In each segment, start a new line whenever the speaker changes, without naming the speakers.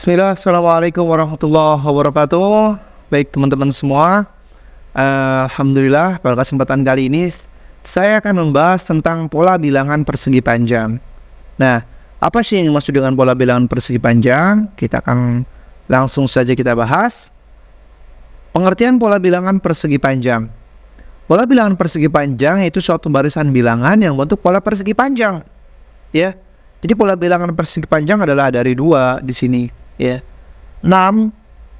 Bismillah, Assalamualaikum warahmatullahi wabarakatuh Baik teman-teman semua uh, Alhamdulillah pada kesempatan kali ini Saya akan membahas tentang pola bilangan persegi panjang Nah, apa sih yang dimaksud dengan pola bilangan persegi panjang? Kita akan langsung saja kita bahas Pengertian pola bilangan persegi panjang Pola bilangan persegi panjang itu suatu barisan bilangan yang bentuk pola persegi panjang. Ya. Jadi pola bilangan persegi panjang adalah dari dua di sini ya. 6,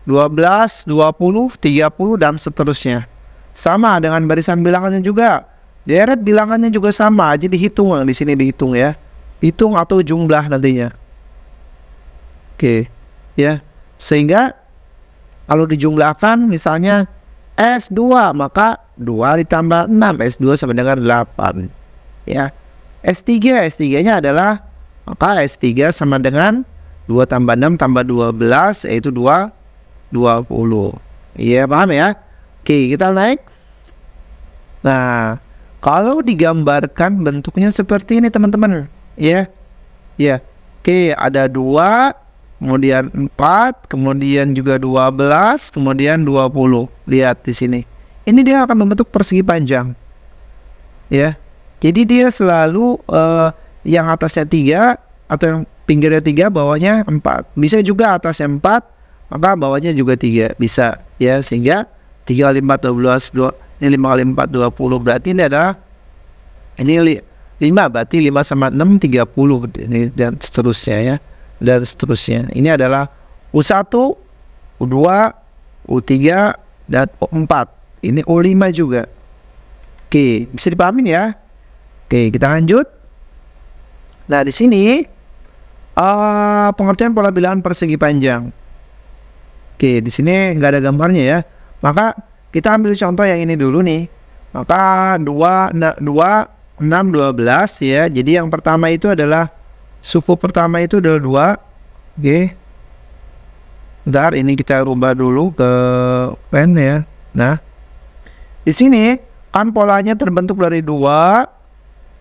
12, 20, 30 dan seterusnya. Sama dengan barisan bilangannya juga. Deret bilangannya juga sama, jadi hitung di sini dihitung ya. Hitung atau jumlah nantinya. Oke, ya. Sehingga kalau dijumlahkan misalnya S2 maka 2 ditambah 6 S2 sama dengan 8 ya S3 S3 nya adalah maka S3 sama dengan 2 tambah 6 tambah 12 yaitu 2 20 Iya yeah, paham ya Oke kita next Nah kalau digambarkan bentuknya seperti ini teman-teman Ya yeah. Ya yeah. Oke ada 2 Kemudian 4 Kemudian juga 12 Kemudian 20 Lihat di sini Ini dia akan membentuk persegi panjang Ya jadi dia selalu uh, yang atasnya tiga atau yang pinggirnya tiga bawahnya empat bisa juga atas empat maka bawahnya juga tiga bisa ya sehingga tiga kali empat dua belas dua ini lima kali empat dua puluh berarti ini adalah ini lima berarti lima sama enam tiga puluh ini dan seterusnya ya dan seterusnya ini adalah u satu u dua u tiga dan u empat ini u lima juga oke bisa dipahami ya oke kita lanjut nah di sini Uh, pengertian pola bilangan persegi panjang. Oke, okay, di sini nggak ada gambarnya ya. Maka kita ambil contoh yang ini dulu nih. Maka 2, 2, 6, 12 ya. Jadi yang pertama itu adalah, suku pertama itu adalah 2. Oke. Okay. Bentar, ini kita rubah dulu ke pen ya. Nah, di sini kan polanya terbentuk dari 2,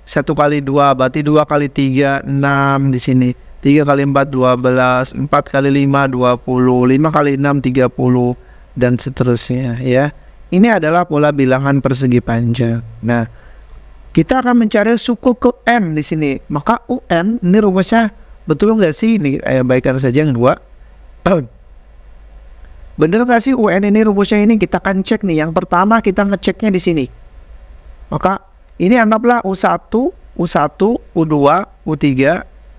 1 kali 2, berarti 2 kali 3, 6 di sini. 3 kali 4 12 4 kali 5 20 5 kali 6 30 dan seterusnya ya ini adalah pola bilangan persegi panjang nah kita akan mencari suku ke n di sini maka un ini rumusnya betul nggak sih ini eh, baikkan saja yang dua bener nggak sih un ini rumusnya ini kita akan cek nih yang pertama kita ngeceknya di sini maka ini anggaplah u1 u1 u2 u3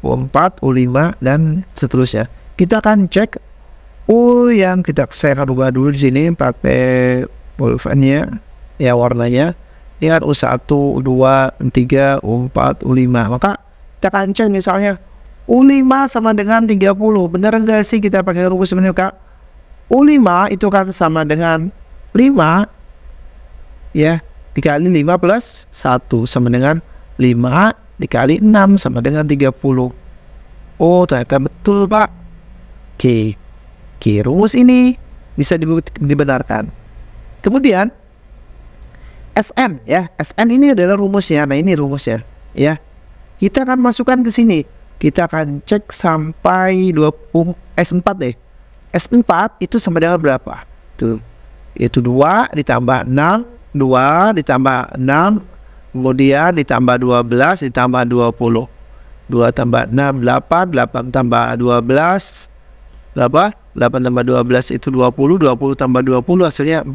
U4, U5 dan seterusnya. Kita akan cek U yang kita saya akan ubah dulu di sini pakai bolvannya ya warnanya. Ini kan U1, U2, U3, U4, U5. Maka kita akan cek misalnya U5 sama dengan 30. Benar enggak sih kita pakai rumus sebenarnya Kak? U5 itu kan sama dengan 5 ya dikali 5 plus 1 sama dengan 5 dikali 6 sama dengan 30. Oh, ternyata betul, Pak. Oke. Oke, rumus ini bisa dibenarkan. Kemudian SN ya, SN ini adalah rumusnya. Nah, ini rumusnya ya. Kita akan masukkan ke sini. Kita akan cek sampai 20 eh, S4 deh. S4 itu sama dengan berapa? Tuh. Itu 2 ditambah 6, 2 ditambah 6 Kemudian ditambah 12 ditambah 20. 2 tambah 6 8, 8 tambah 12 berapa? 8 tambah 12 itu 20, 20 tambah 20 hasilnya 40.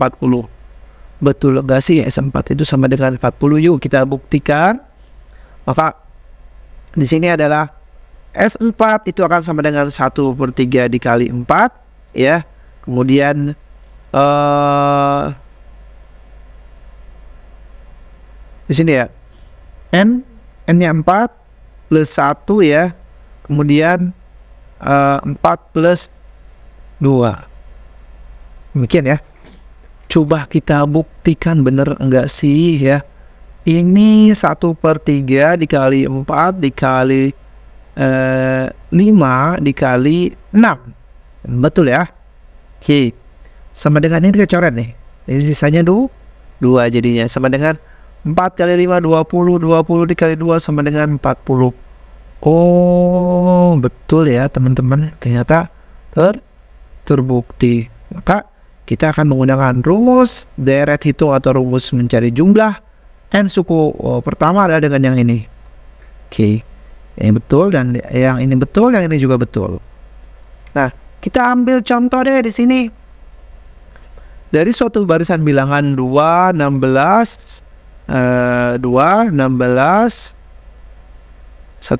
Betul gak sih S4 itu sama dengan 40? Yuk kita buktikan. Maka di sini adalah S4 itu akan sama dengan 1 per 3 dikali 4 ya. Kemudian eh uh, di sini ya n n nya 4 plus 1 ya kemudian uh, eh, 4 plus 2 demikian ya coba kita buktikan bener enggak sih ya ini 1 per 3 dikali 4 dikali uh, eh, 5 dikali 6 betul ya oke okay. sama dengan ini kita coret nih ini sisanya 2 2 jadinya sama dengan 4 kali 5 20, 20 dikali 2 sama dengan 40. Oh, betul ya teman-teman. Ternyata ter terbukti. Maka kita akan menggunakan rumus deret hitung atau rumus mencari jumlah n suku oh, pertama adalah dengan yang ini. Oke. Okay. Yang betul dan yang ini betul, yang ini juga betul. Nah, kita ambil contoh deh di sini. Dari suatu barisan bilangan 2, 16, 2 16 1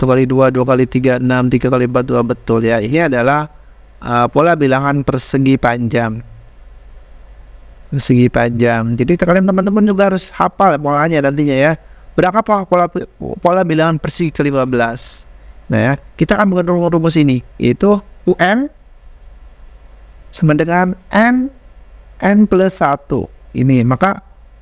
kali 2 2 kali 3 6 3 kali 4 2 betul ya ini adalah uh, pola bilangan persegi panjang persegi panjang jadi kalian teman-teman juga harus hafal polanya nantinya ya berapa pola pola, pola bilangan persegi ke 15 nah ya kita akan menggunakan rumus ini yaitu UN sama dengan N N plus 1 ini maka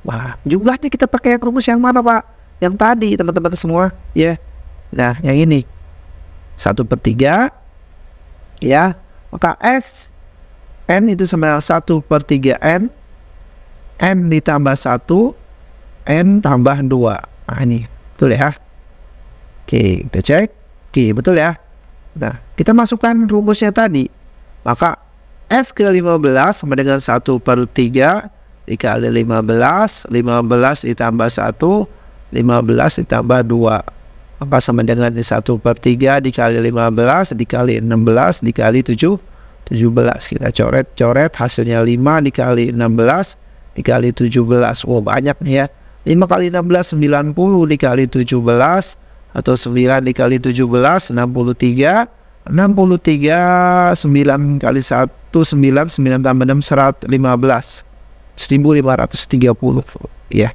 Wah, jumlahnya kita pakai yang rumus yang mana Pak? Yang tadi teman-teman semua ya. Yeah. Nah yang ini. 1 per 3 ya. Maka S N itu sama dengan 1 per 3 N N ditambah 1 N tambah 2 Nah ini betul ya Oke kita cek Oke betul ya Nah kita masukkan rumusnya tadi Maka S ke 15 sama dengan 1 per 3 dikali 15 15 ditambah 1 15 ditambah 2 apa sama dengan 1 per 3 dikali 15 dikali 16 dikali 7 17 kita coret-coret hasilnya 5 dikali 16 dikali 17 wow banyak nih ya 5 kali 16 90 dikali 17 atau 9 dikali 17 63 63 9 kali 1 9 9 tambah 6 115 1530 ya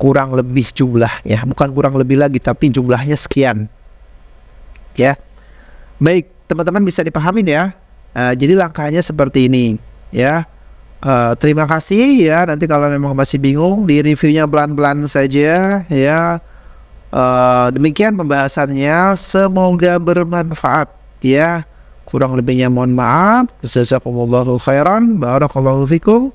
kurang lebih jumlah ya bukan kurang lebih lagi tapi jumlahnya sekian ya baik teman-teman bisa dipahami ya uh, jadi langkahnya seperti ini ya uh, terima kasih ya nanti kalau memang masih bingung di reviewnya pelan-pelan saja ya uh, demikian pembahasannya semoga bermanfaat ya kurang lebihnya mohon maaf jazakumullahu khairan barakallahu fikum